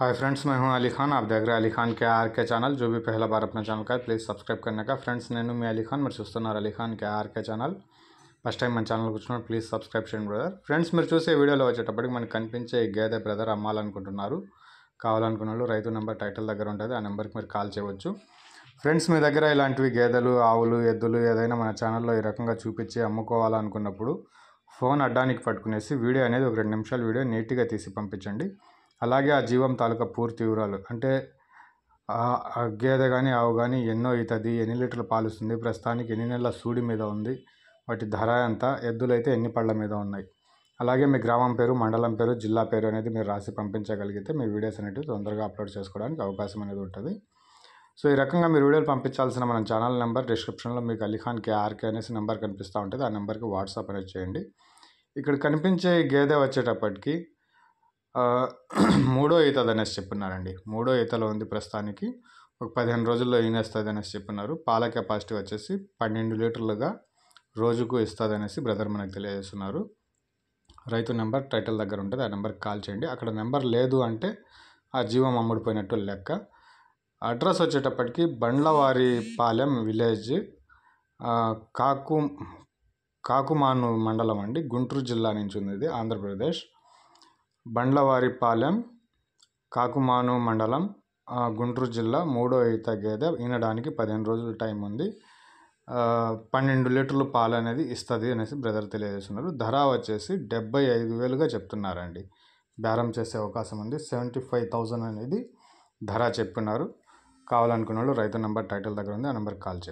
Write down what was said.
hi friends मैं हूं अली खान आप देख रहे हैं अली खान के आर के चैनल जो भी पहला बार अपना चैनल का प्लीज़ सब्सक्राइब करने का फ्रेंड्स नैन मैं अली खान मैं चूస్తున్నారు Ali Khan K RK channel first time మన ఛానల్ కూర్చున్నాడు ప్లీజ్ సబ్స్క్రైబ్ చేయండి బ్రదర్ ఫ్రెండ్స్ మీరు చూసే వీడియోలో వచ్చేటప్పటికి మనకు కనిపించే గేదె బ్రదర్ అమ్మాలనుకుంటున్నారు కావాలనుకున్న రైతు నెంబర్ టైటిల్ దగ్గర ఉంటుంది ఆ నెంబర్కి మీరు కాల్ చేయవచ్చు ఫ్రెండ్స్ మీ దగ్గర ఇలాంటివి గేదెలు ఆవులు ఎద్దులు ఏదైనా మన ఛానల్లో ఈ రకంగా చూపించి అమ్ముకోవాలనుకున్నప్పుడు ఫోన్ అడ్డానికి పట్టుకునేసి వీడియో అనేది ఒక రెండు నిమిషాలు వీడియో నీట్గా తీసి పంపించండి అలాగే ఆ జీవం తాలూకా పూర్తి వివరాలు అంటే గేదె కానీ ఆవు కానీ ఎన్నో అవుతుంది ఎన్ని లీటర్లు ఇస్తుంది ప్రస్తుతానికి ఎన్ని నెలల సూడి మీద ఉంది వాటి ధర ఎంత ఎద్దులైతే ఎన్ని పళ్ళ మీద ఉన్నాయి అలాగే మీ గ్రామం పేరు మండలం పేరు జిల్లా పేరు అనేది మీరు రాసి పంపించగలిగితే మీ వీడియోస్ అనేవి తొందరగా అప్లోడ్ చేసుకోవడానికి అవకాశం అనేది ఉంటుంది సో ఈ రకంగా మీరు వీడియోలు పంపించాల్సిన మన ఛానల్ నెంబర్ డిస్క్రిప్షన్లో మీకు అలీఖాన్ కేఆర్కే అనేసి నెంబర్ కనిపిస్తూ ఉంటుంది ఆ నెంబర్కి వాట్సాప్ అనేది చేయండి ఇక్కడ కనిపించే గేదె వచ్చేటప్పటికి మూడో ఈత అనేసి చెప్పినారండి మూడో ఈతలో ఉంది ప్రస్తుతానికి ఒక పదిహేను రోజుల్లో ఈనేస్తుంది అనేసి చెప్పినారు పాల కెపాసిటీ వచ్చేసి పన్నెండు లీటర్లుగా రోజుకు ఇస్తుంది అనేసి బ్రదర్ మనకు తెలియజేస్తున్నారు రైతు నెంబర్ టైటిల్ దగ్గర ఉంటుంది ఆ నెంబర్కి కాల్ చేయండి అక్కడ నెంబర్ లేదు అంటే ఆ జీవం అమ్ముడిపోయినట్టు లెక్క అడ్రస్ వచ్చేటప్పటికి బండ్లవారి పాలెం విలేజ్ కాకు కాకుమాను మండలం అండి గుంటూరు జిల్లా నుంచి ఉంది ఇది ఆంధ్రప్రదేశ్ బండ్లవారిపాలెం కాకుమాను మండలం గుంటూరు జిల్లా మూడో ఈత గేదె ఈనడానికి పదిహేను రోజులు టైం ఉంది పన్నెండు లీటర్లు పాలు అనేది ఇస్తుంది అనేసి బ్రదర్ తెలియజేస్తున్నారు ధర వచ్చేసి డెబ్బై ఐదు వేలుగా చెప్తున్నారండి బేరం చేసే అవకాశం ఉంది సెవెంటీ ఫైవ్ థౌజండ్ అనేది ధర చెప్పున్నారు కావాలనుకున్న వాళ్ళు రైతు నెంబర్ టైటిల్ దగ్గర ఉంది ఆ నెంబర్కి కాల్ చేయండి